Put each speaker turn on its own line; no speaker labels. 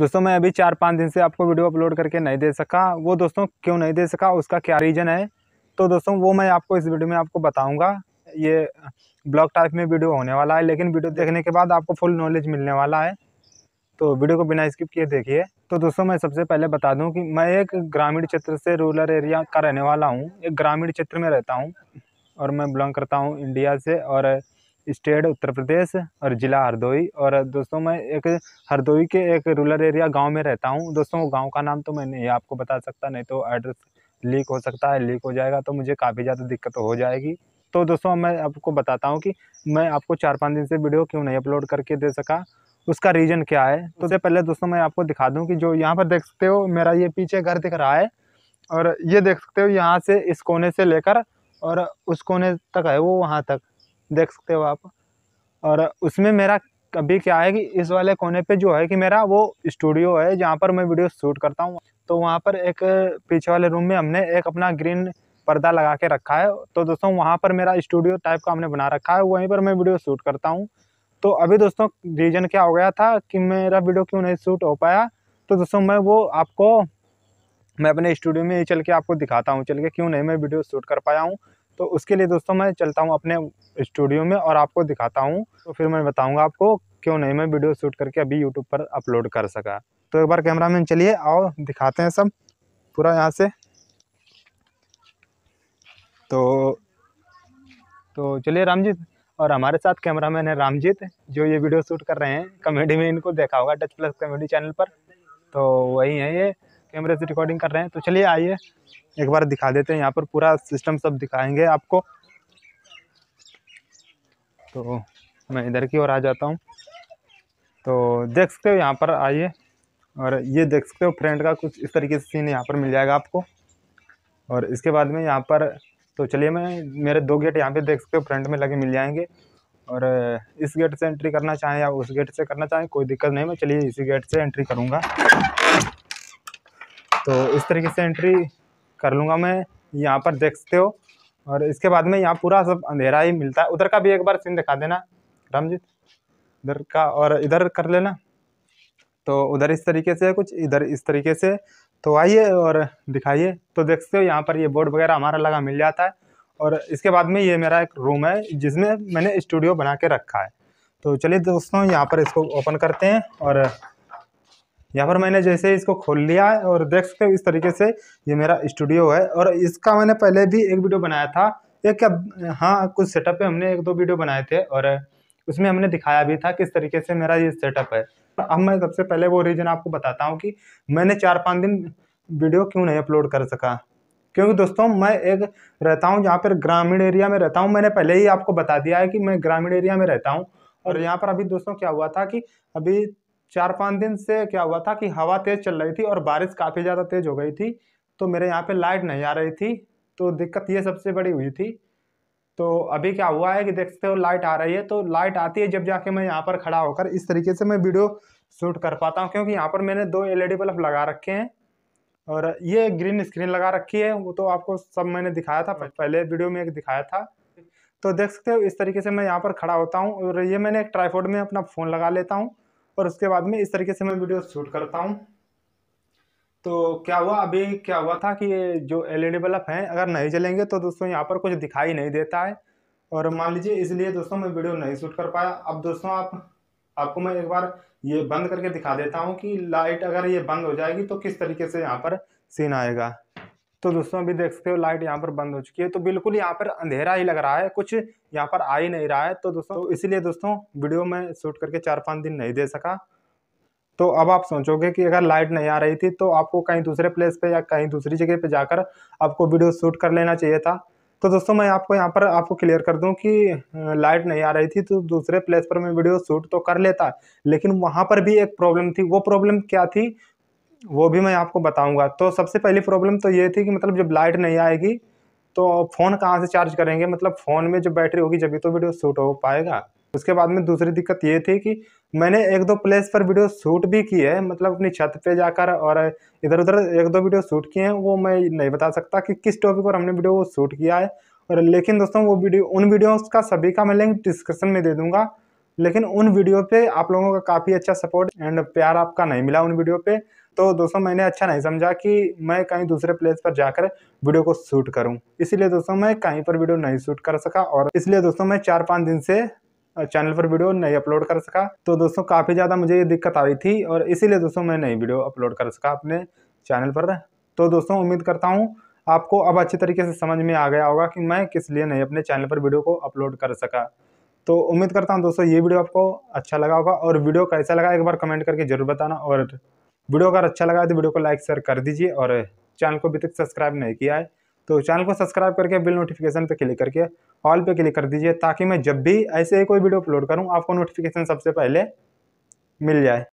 दोस्तों मैं अभी चार पाँच दिन से आपको वीडियो अपलोड करके नहीं दे सका वो दोस्तों क्यों नहीं दे सका उसका क्या रीज़न है तो दोस्तों वो मैं आपको इस वीडियो में आपको बताऊँगा ये ब्लॉग टाइप में वीडियो होने वाला है लेकिन वीडियो देखने के बाद आपको फुल नॉलेज मिलने वाला है तो वीडियो को बिना स्किप किए देखिए तो दोस्तों मैं सबसे पहले बता दूं कि मैं एक ग्रामीण क्षेत्र से रूरल एरिया का रहने वाला हूं एक ग्रामीण क्षेत्र में रहता हूं और मैं बिलोंग करता हूं इंडिया से और स्टेट उत्तर प्रदेश और ज़िला हरदोई और दोस्तों मैं एक हरदोई के एक रूरल एरिया गांव में रहता हूं दोस्तों गांव का नाम तो मैं नहीं आपको बता सकता नहीं तो एड्रेस लीक हो सकता है लीक हो जाएगा तो मुझे काफ़ी ज़्यादा दिक्कत हो जाएगी तो दोस्तों मैं आपको बताता हूँ कि मैं आपको चार पाँच दिन से वीडियो क्यों नहीं अपलोड करके दे सका उसका रीज़न क्या है तो सबसे पहले दोस्तों मैं आपको दिखा दूँ कि जो यहाँ पर देख सकते हो मेरा ये पीछे घर दिख रहा है और ये देख सकते हो यहाँ से इस कोने से लेकर और उस कोने तक है वो वहाँ तक देख सकते हो आप और उसमें मेरा अभी क्या है कि इस वाले कोने पे जो है कि मेरा वो स्टूडियो है जहाँ पर मैं वीडियो शूट करता हूँ तो वहाँ पर एक पीछे वाले रूम में हमने एक अपना ग्रीन पर्दा लगा के रखा है तो दोस्तों वहाँ पर मेरा स्टूडियो टाइप का हमने बना रखा है वहीं पर मैं वीडियो शूट करता हूँ तो अभी दोस्तों रीज़न क्या हो गया था कि मेरा वीडियो क्यों नहीं शूट हो पाया तो दोस्तों मैं वो आपको मैं अपने स्टूडियो में ही चल के आपको दिखाता हूँ चल के क्यों नहीं मैं वीडियो शूट कर पाया हूँ तो उसके लिए दोस्तों मैं चलता हूँ अपने स्टूडियो में और आपको दिखाता हूँ तो फिर मैं बताऊँगा आपको क्यों नहीं मैं वीडियो शूट करके अभी यूट्यूब पर अपलोड कर सका तो एक बार कैमरा मैन चलिए आओ दिखाते हैं सब पूरा यहाँ से तो तो चलिए रामजीत और हमारे साथ कैमरा मैन है रामजीत जो ये वीडियो शूट कर रहे हैं कॉमेडी में इनको देखा होगा टच प्लस कॉमेडी चैनल पर तो वही है ये कैमरे से रिकॉर्डिंग कर रहे हैं तो चलिए आइए एक बार दिखा देते हैं यहाँ पर पूरा सिस्टम सब दिखाएंगे आपको तो मैं इधर की ओर आ जाता हूँ तो देख सकते हो यहाँ पर आइए और ये देख सकते हो फ्रंट का कुछ इस तरीके से सीन यहाँ पर मिल जाएगा आपको और इसके बाद में यहाँ पर तो चलिए मैं मेरे दो गेट यहाँ पे देख सकते हो फ्रंट में लगे मिल जाएंगे और इस गेट से एंट्री करना चाहें या उस गेट से करना चाहें कोई दिक्कत नहीं मैं चलिए इसी गेट से एंट्री करूँगा तो इस तरीके से एंट्री कर लूँगा मैं यहाँ पर देख सकते हो और इसके बाद में यहाँ पूरा सब अंधेरा ही मिलता है उधर का भी एक बार सीन दिखा देना रामजीत इधर का और इधर कर लेना तो उधर इस तरीके से है कुछ इधर इस तरीके से तो आइए और दिखाइए तो देख सकते हो यहाँ पर ये बोर्ड वगैरह हमारा लगा मिल जाता है और इसके बाद में ये मेरा एक रूम है जिसमें मैंने स्टूडियो बना के रखा है तो चलिए दोस्तों यहाँ पर इसको ओपन करते हैं और यहाँ पर मैंने जैसे इसको खोल लिया है और देख सकते हो इस तरीके से ये मेरा स्टूडियो है और इसका मैंने पहले भी एक वीडियो बनाया था एक हाँ कुछ सेटअप पे हमने एक दो वीडियो बनाए थे और उसमें हमने दिखाया भी था किस तरीके से मेरा ये सेटअप है अब मैं सबसे पहले वो रीज़न आपको बताता हूँ कि मैंने चार पाँच दिन वीडियो क्यों नहीं अपलोड कर सका क्योंकि दोस्तों मैं एक रहता हूँ जहाँ पर ग्रामीण एरिया में रहता हूँ मैंने पहले ही आपको बता दिया है कि मैं ग्रामीण एरिया में रहता हूँ और यहाँ पर अभी दोस्तों क्या हुआ था कि अभी चार पाँच दिन से क्या हुआ था कि हवा तेज़ चल रही थी और बारिश काफ़ी ज़्यादा तेज़ हो गई थी तो मेरे यहाँ पे लाइट नहीं आ रही थी तो दिक्कत ये सबसे बड़ी हुई थी तो अभी क्या हुआ है कि देखते हो लाइट आ रही है तो लाइट आती है जब जाके मैं यहाँ पर खड़ा होकर इस तरीके से मैं वीडियो शूट कर पाता हूँ क्योंकि यहाँ पर मैंने दो एल बल्ब लगा रखे हैं और ये ग्रीन स्क्रीन लगा रखी है वो तो आपको सब मैंने दिखाया था हाँ। पहले वीडियो में एक दिखाया था तो देख सकते हो इस तरीके से मैं यहाँ पर खड़ा होता हूँ और ये मैंने एक ट्राईफोड में अपना फ़ोन लगा लेता हूँ और उसके बाद में इस तरीके से मैं वीडियो शूट करता हूँ तो क्या हुआ अभी क्या हुआ था कि जो एल ई बल्ब हैं अगर नहीं जलेंगे तो दोस्तों यहाँ पर कुछ दिखाई नहीं देता है और मान लीजिए इसलिए दोस्तों मैं वीडियो नहीं शूट कर पाया अब दोस्तों आप आपको मैं एक बार ये बंद करके दिखा देता हूँ कि लाइट अगर ये बंद हो जाएगी तो किस तरीके से यहाँ पर सीन आएगा तो दोस्तों अभी देख सकते हो लाइट यहाँ पर बंद हो चुकी है तो बिल्कुल यहाँ पर अंधेरा ही लग रहा है कुछ यहाँ पर आ ही नहीं रहा है तो दोस्तों तो इसीलिए दोस्तों वीडियो में शूट करके चार पाँच दिन नहीं दे सका तो अब आप सोचोगे कि अगर लाइट नहीं आ रही थी तो आपको कहीं दूसरे प्लेस पे या कहीं दूसरी जगह पे जाकर आपको वीडियो शूट कर लेना चाहिए था तो दोस्तों मैं आपको यहाँ पर आपको क्लियर कर दूँ कि लाइट नहीं आ रही थी तो दूसरे प्लेस पर मैं वीडियो शूट तो कर लेता लेकिन वहाँ पर भी एक प्रॉब्लम थी वो प्रॉब्लम क्या थी वो भी मैं आपको बताऊंगा तो सबसे पहली प्रॉब्लम तो ये थी कि मतलब जब लाइट नहीं आएगी तो फ़ोन कहाँ से चार्ज करेंगे मतलब फ़ोन में जो बैटरी होगी जब तो वीडियो शूट हो पाएगा उसके बाद में दूसरी दिक्कत ये थी कि मैंने एक दो प्लेस पर वीडियो शूट भी की है मतलब अपनी छत पे जाकर और इधर उधर एक दो वीडियो शूट किए हैं वो मैं नहीं बता सकता कि किस टॉपिक पर हमने वीडियो शूट किया है और लेकिन दोस्तों वो वीडियो उन वीडियोस का सभी का मैं लिंक डिस्क्रिप्शन में दे दूंगा लेकिन उन वीडियो पर आप लोगों का काफ़ी अच्छा सपोर्ट एंड प्यार आपका नहीं मिला उन वीडियो पर तो दोस्तों मैंने अच्छा नहीं समझा कि मैं कहीं दूसरे प्लेस पर जाकर वीडियो को शूट करूं इसलिए दोस्तों मैं कहीं पर वीडियो नहीं शूट कर सका और इसलिए दोस्तों मैं चार पाँच दिन से चैनल पर वीडियो नहीं अपलोड कर सका तो दोस्तों काफ़ी ज़्यादा मुझे ये दिक्कत आ रही थी और इसीलिए दोस्तों मैं नई वीडियो अपलोड कर सका अपने चैनल पर तो दोस्तों उम्मीद करता हूँ आपको अब अच्छे तरीके से समझ में आ गया होगा कि मैं किस लिए नहीं अपने चैनल पर वीडियो को अपलोड कर सका तो उम्मीद करता हूँ दोस्तों ये वीडियो आपको अच्छा लगा होगा और वीडियो कैसा लगा एक बार कमेंट करके ज़रूर बताना और वीडियो अगर अच्छा लगा तो वीडियो को लाइक शेयर कर दीजिए और चैनल को अभी तक सब्सक्राइब नहीं किया है तो चैनल को सब्सक्राइब करके बिल नोटिफिकेशन पे क्लिक करके ऑल पे क्लिक कर दीजिए ताकि मैं जब भी ऐसे ही कोई वीडियो अपलोड करूँ आपको नोटिफिकेशन सबसे पहले मिल जाए